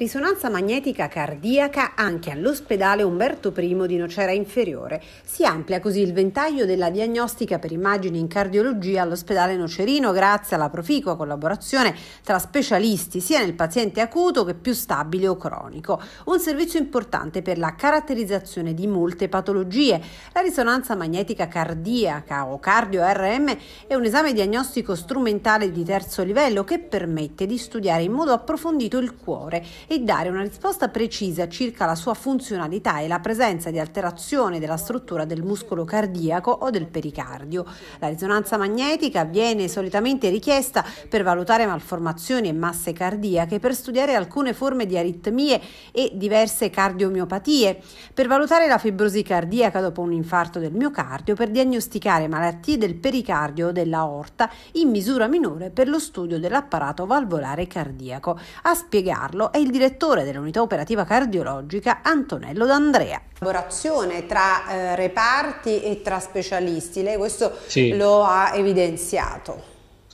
Risonanza magnetica cardiaca anche all'ospedale Umberto I di Nocera Inferiore. Si amplia così il ventaglio della diagnostica per immagini in cardiologia all'ospedale Nocerino grazie alla proficua collaborazione tra specialisti sia nel paziente acuto che più stabile o cronico. Un servizio importante per la caratterizzazione di molte patologie. La risonanza magnetica cardiaca o cardio RM è un esame diagnostico strumentale di terzo livello che permette di studiare in modo approfondito il cuore e dare una risposta precisa circa la sua funzionalità e la presenza di alterazione della struttura del muscolo cardiaco o del pericardio. La risonanza magnetica viene solitamente richiesta per valutare malformazioni e masse cardiache, per studiare alcune forme di aritmie e diverse cardiomiopatie, per valutare la fibrosi cardiaca dopo un infarto del miocardio, per diagnosticare malattie del pericardio o della aorta in misura minore per lo studio dell'apparato valvolare cardiaco. A spiegarlo è il direttore dell'unità operativa cardiologica Antonello D'Andrea. Collaborazione tra eh, reparti e tra specialisti, lei questo sì. lo ha evidenziato.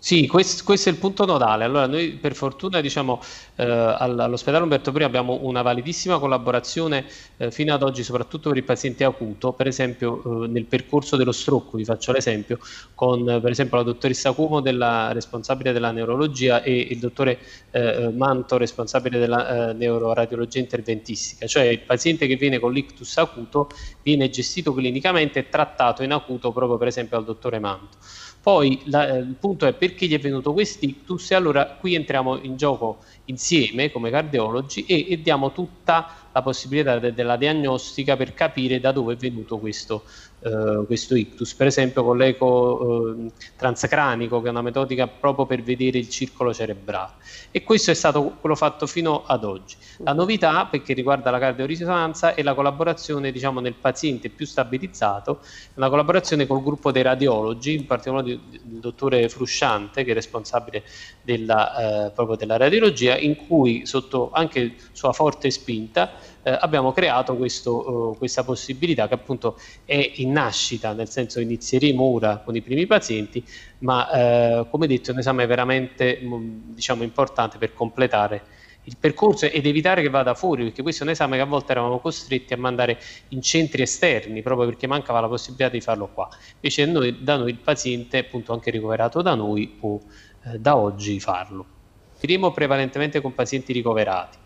Sì, questo, questo, è il punto nodale. Allora, noi per fortuna diciamo, eh, all'ospedale Umberto I abbiamo una validissima collaborazione eh, fino ad oggi, soprattutto per il paziente acuto, per esempio eh, nel percorso dello strocco, vi faccio l'esempio, con per esempio la dottoressa Cuomo, della, responsabile della neurologia, e il dottore eh, Manto, responsabile della eh, neuroradiologia interventistica. Cioè il paziente che viene con l'ictus acuto viene gestito clinicamente e trattato in acuto proprio per esempio al dottore Manto. Poi la, eh, il punto è perché gli è venuto questo ictus e allora qui entriamo in gioco insieme come cardiologi e, e diamo tutta la possibilità de- della diagnostica per capire da dove è venuto questo, eh, questo ictus. Per esempio con l'eco eh, transcranico, che è una metodica proprio per vedere il circolo cerebrale. E questo è stato quello fatto fino ad oggi. La novità, perché riguarda la cardiorisonanza, è la collaborazione diciamo, nel paziente più stabilizzato, una collaborazione col gruppo dei radiologi, in particolare il dottore Frusciante, che è responsabile della, eh, proprio della radiologia, in cui sotto anche sua forte spinta eh, abbiamo creato questo, eh, questa possibilità che appunto è in nascita, nel senso inizieremo ora con i primi pazienti, ma eh, come detto è un esame veramente mm, diciamo, importante per completare il percorso ed evitare che vada fuori, perché questo è un esame che a volte eravamo costretti a mandare in centri esterni proprio perché mancava la possibilità di farlo qua. Invece noi, da noi il paziente, appunto anche ricoverato da noi, può eh, da oggi farlo primo prevalentemente con pazienti ricoverati.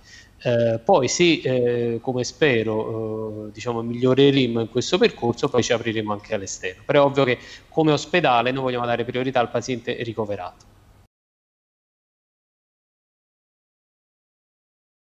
Eh, poi sì, eh, come spero, eh, diciamo, miglioreremo in questo percorso, poi ci apriremo anche all'esterno. Però è ovvio che come ospedale noi vogliamo dare priorità al paziente ricoverato.